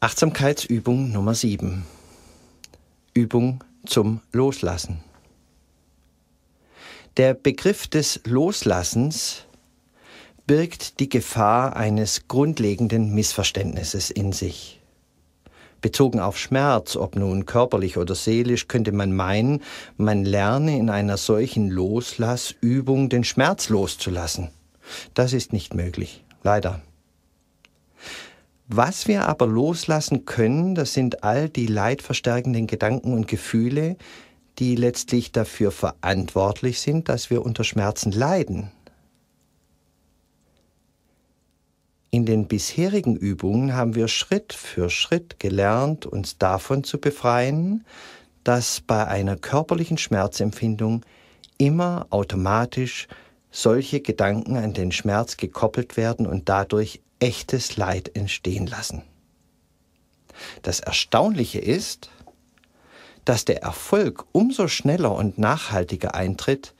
Achtsamkeitsübung Nummer 7. Übung zum Loslassen. Der Begriff des Loslassens birgt die Gefahr eines grundlegenden Missverständnisses in sich. Bezogen auf Schmerz, ob nun körperlich oder seelisch, könnte man meinen, man lerne in einer solchen Loslassübung den Schmerz loszulassen. Das ist nicht möglich, leider. Was wir aber loslassen können, das sind all die leidverstärkenden Gedanken und Gefühle, die letztlich dafür verantwortlich sind, dass wir unter Schmerzen leiden. In den bisherigen Übungen haben wir Schritt für Schritt gelernt, uns davon zu befreien, dass bei einer körperlichen Schmerzempfindung immer automatisch solche Gedanken an den Schmerz gekoppelt werden und dadurch echtes Leid entstehen lassen. Das Erstaunliche ist, dass der Erfolg umso schneller und nachhaltiger eintritt,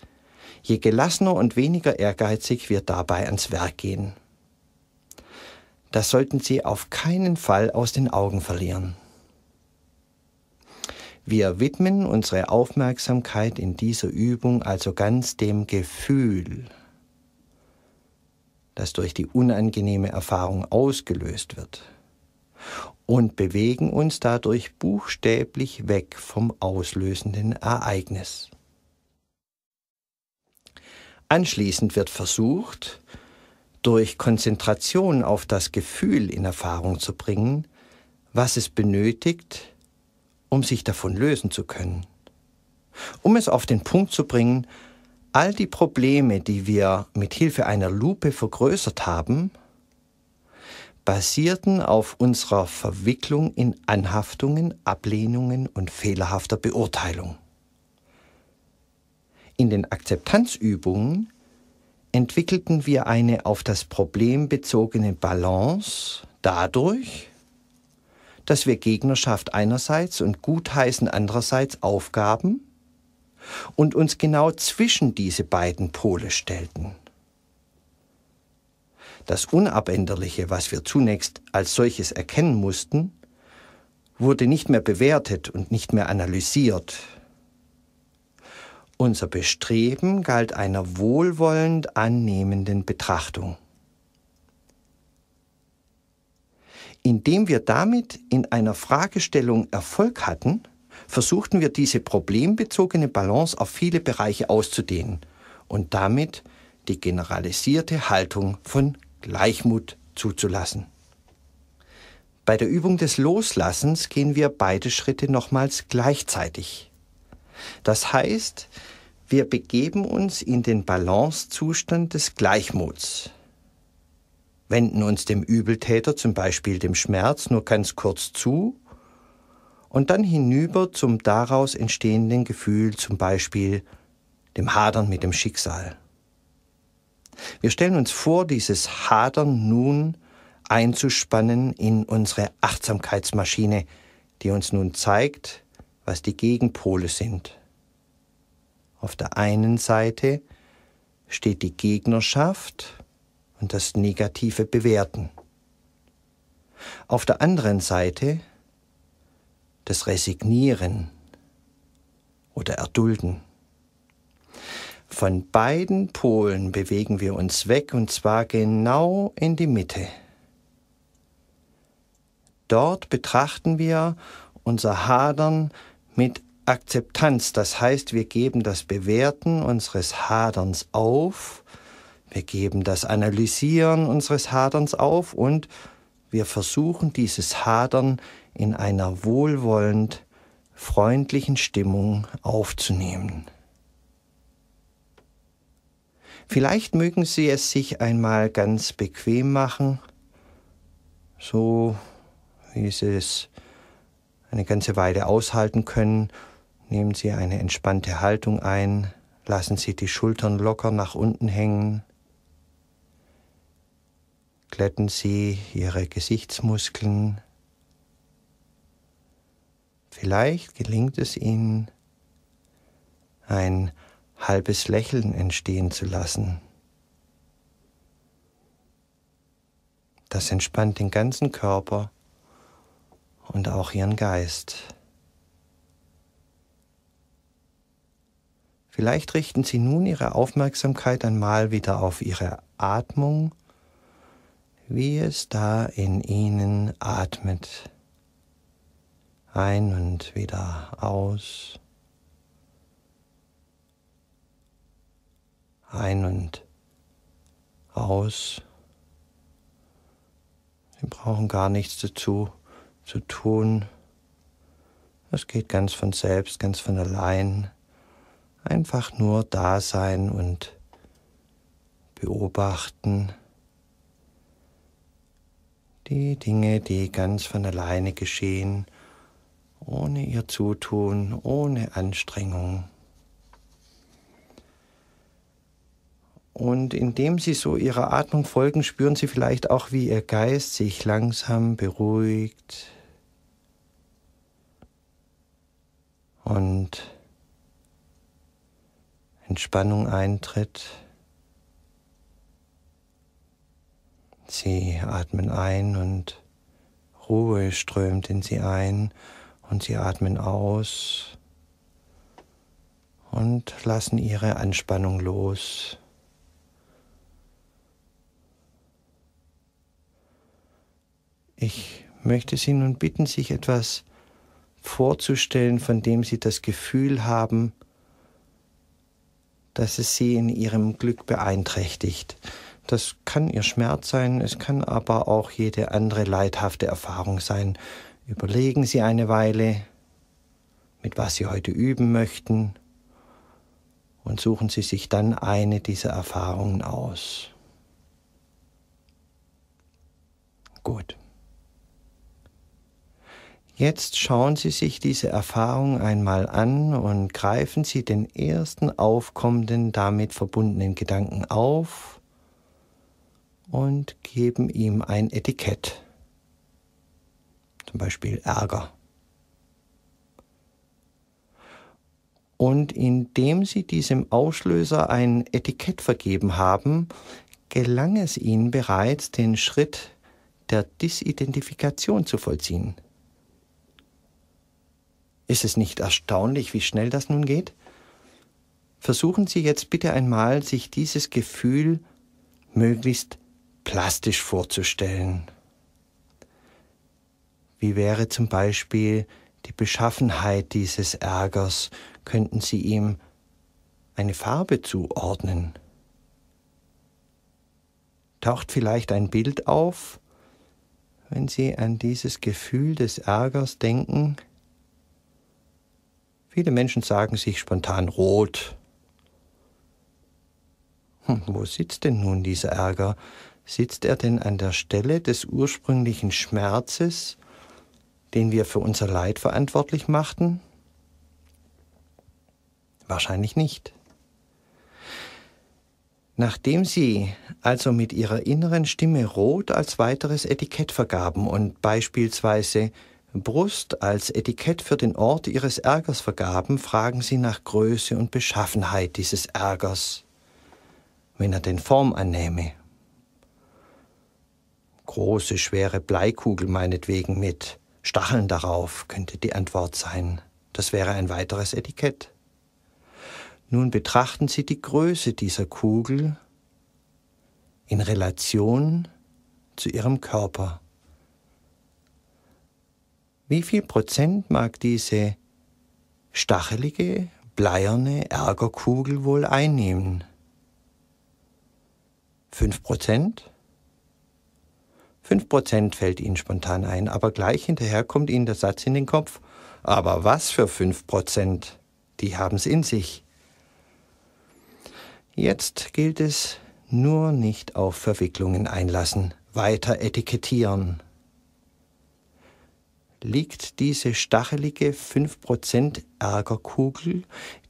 je gelassener und weniger ehrgeizig wir dabei ans Werk gehen. Das sollten Sie auf keinen Fall aus den Augen verlieren. Wir widmen unsere Aufmerksamkeit in dieser Übung also ganz dem Gefühl, das durch die unangenehme Erfahrung ausgelöst wird und bewegen uns dadurch buchstäblich weg vom auslösenden Ereignis. Anschließend wird versucht, durch Konzentration auf das Gefühl in Erfahrung zu bringen, was es benötigt, um sich davon lösen zu können. Um es auf den Punkt zu bringen, all die Probleme, die wir mit Hilfe einer Lupe vergrößert haben, basierten auf unserer Verwicklung in Anhaftungen, Ablehnungen und fehlerhafter Beurteilung. In den Akzeptanzübungen entwickelten wir eine auf das Problem bezogene Balance dadurch, dass wir Gegnerschaft einerseits und Gutheißen andererseits aufgaben und uns genau zwischen diese beiden Pole stellten. Das Unabänderliche, was wir zunächst als solches erkennen mussten, wurde nicht mehr bewertet und nicht mehr analysiert. Unser Bestreben galt einer wohlwollend annehmenden Betrachtung. Indem wir damit in einer Fragestellung Erfolg hatten, versuchten wir diese problembezogene Balance auf viele Bereiche auszudehnen und damit die generalisierte Haltung von Gleichmut zuzulassen. Bei der Übung des Loslassens gehen wir beide Schritte nochmals gleichzeitig. Das heißt, wir begeben uns in den Balancezustand des Gleichmuts wenden uns dem Übeltäter, zum Beispiel dem Schmerz, nur ganz kurz zu und dann hinüber zum daraus entstehenden Gefühl, zum Beispiel dem Hadern mit dem Schicksal. Wir stellen uns vor, dieses Hadern nun einzuspannen in unsere Achtsamkeitsmaschine, die uns nun zeigt, was die Gegenpole sind. Auf der einen Seite steht die Gegnerschaft und das Negative bewerten. Auf der anderen Seite das Resignieren oder Erdulden. Von beiden Polen bewegen wir uns weg und zwar genau in die Mitte. Dort betrachten wir unser Hadern mit Akzeptanz, das heißt wir geben das Bewerten unseres Haderns auf wir geben das Analysieren unseres Haderns auf und wir versuchen dieses Hadern in einer wohlwollend freundlichen Stimmung aufzunehmen. Vielleicht mögen Sie es sich einmal ganz bequem machen, so wie Sie es eine ganze Weile aushalten können. Nehmen Sie eine entspannte Haltung ein, lassen Sie die Schultern locker nach unten hängen, glätten Sie Ihre Gesichtsmuskeln. Vielleicht gelingt es Ihnen, ein halbes Lächeln entstehen zu lassen. Das entspannt den ganzen Körper und auch Ihren Geist. Vielleicht richten Sie nun Ihre Aufmerksamkeit einmal wieder auf Ihre Atmung wie es da in ihnen atmet, ein und wieder aus, ein und aus. Sie brauchen gar nichts dazu zu tun. Es geht ganz von selbst, ganz von allein. Einfach nur da sein und beobachten die Dinge, die ganz von alleine geschehen, ohne ihr Zutun, ohne Anstrengung. Und indem Sie so Ihrer Atmung folgen, spüren Sie vielleicht auch, wie Ihr Geist sich langsam beruhigt und Entspannung eintritt. Sie atmen ein und Ruhe strömt in sie ein und sie atmen aus und lassen ihre Anspannung los. Ich möchte Sie nun bitten, sich etwas vorzustellen, von dem Sie das Gefühl haben, dass es Sie in Ihrem Glück beeinträchtigt. Das kann ihr Schmerz sein, es kann aber auch jede andere leidhafte Erfahrung sein. Überlegen Sie eine Weile, mit was Sie heute üben möchten und suchen Sie sich dann eine dieser Erfahrungen aus. Gut. Jetzt schauen Sie sich diese Erfahrung einmal an und greifen Sie den ersten aufkommenden damit verbundenen Gedanken auf und geben ihm ein Etikett. Zum Beispiel Ärger. Und indem sie diesem Auslöser ein Etikett vergeben haben, gelang es ihnen bereits, den Schritt der Disidentifikation zu vollziehen. Ist es nicht erstaunlich, wie schnell das nun geht? Versuchen Sie jetzt bitte einmal, sich dieses Gefühl möglichst plastisch vorzustellen. Wie wäre zum Beispiel die Beschaffenheit dieses Ärgers? Könnten Sie ihm eine Farbe zuordnen? Taucht vielleicht ein Bild auf, wenn Sie an dieses Gefühl des Ärgers denken? Viele Menschen sagen sich spontan rot. Hm, wo sitzt denn nun dieser Ärger? Sitzt er denn an der Stelle des ursprünglichen Schmerzes, den wir für unser Leid verantwortlich machten? Wahrscheinlich nicht. Nachdem sie also mit ihrer inneren Stimme Rot als weiteres Etikett vergaben und beispielsweise Brust als Etikett für den Ort ihres Ärgers vergaben, fragen sie nach Größe und Beschaffenheit dieses Ärgers, wenn er denn Form annähme große, schwere Bleikugel meinetwegen mit Stacheln darauf, könnte die Antwort sein. Das wäre ein weiteres Etikett. Nun betrachten Sie die Größe dieser Kugel in Relation zu Ihrem Körper. Wie viel Prozent mag diese stachelige, bleierne Ärgerkugel wohl einnehmen? Fünf Prozent? 5% fällt Ihnen spontan ein, aber gleich hinterher kommt Ihnen der Satz in den Kopf, aber was für 5%? Die haben es in sich. Jetzt gilt es, nur nicht auf Verwicklungen einlassen, weiter etikettieren. Liegt diese stachelige 5% Ärgerkugel,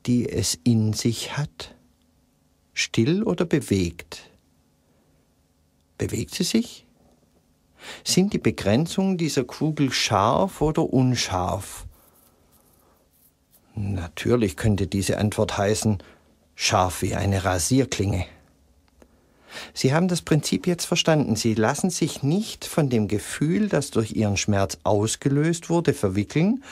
die es in sich hat, still oder bewegt? Bewegt sie sich? Sind die Begrenzungen dieser Kugel scharf oder unscharf? Natürlich könnte diese Antwort heißen, scharf wie eine Rasierklinge. Sie haben das Prinzip jetzt verstanden. Sie lassen sich nicht von dem Gefühl, das durch Ihren Schmerz ausgelöst wurde, verwickeln,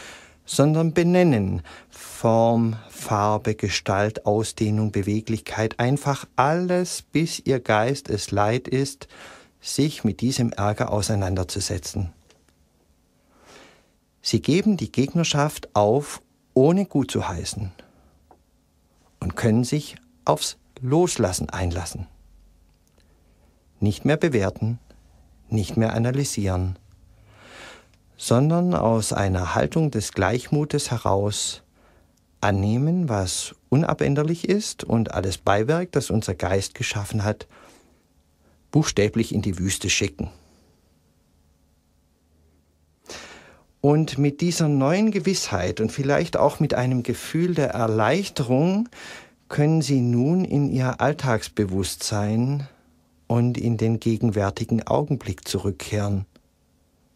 sondern benennen Form, Farbe, Gestalt, Ausdehnung, Beweglichkeit, einfach alles, bis Ihr Geist es leid ist, sich mit diesem Ärger auseinanderzusetzen. Sie geben die Gegnerschaft auf, ohne gut zu heißen und können sich aufs Loslassen einlassen. Nicht mehr bewerten, nicht mehr analysieren, sondern aus einer Haltung des Gleichmutes heraus annehmen, was unabänderlich ist und alles Beiwerk, das unser Geist geschaffen hat, buchstäblich in die Wüste schicken. Und mit dieser neuen Gewissheit und vielleicht auch mit einem Gefühl der Erleichterung können Sie nun in Ihr Alltagsbewusstsein und in den gegenwärtigen Augenblick zurückkehren,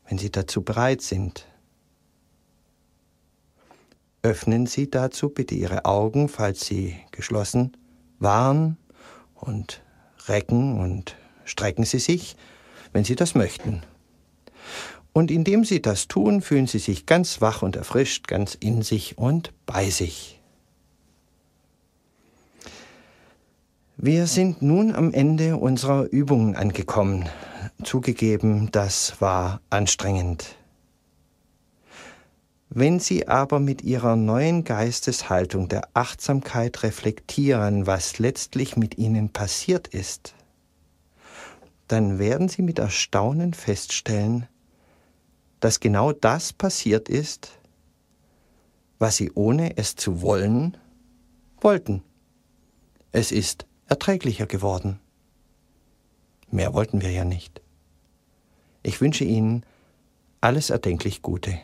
wenn Sie dazu bereit sind. Öffnen Sie dazu bitte Ihre Augen, falls sie geschlossen waren, und recken und Strecken Sie sich, wenn Sie das möchten. Und indem Sie das tun, fühlen Sie sich ganz wach und erfrischt, ganz in sich und bei sich. Wir sind nun am Ende unserer Übungen angekommen. Zugegeben, das war anstrengend. Wenn Sie aber mit Ihrer neuen Geisteshaltung der Achtsamkeit reflektieren, was letztlich mit Ihnen passiert ist, dann werden Sie mit Erstaunen feststellen, dass genau das passiert ist, was Sie ohne es zu wollen wollten. Es ist erträglicher geworden. Mehr wollten wir ja nicht. Ich wünsche Ihnen alles erdenklich Gute.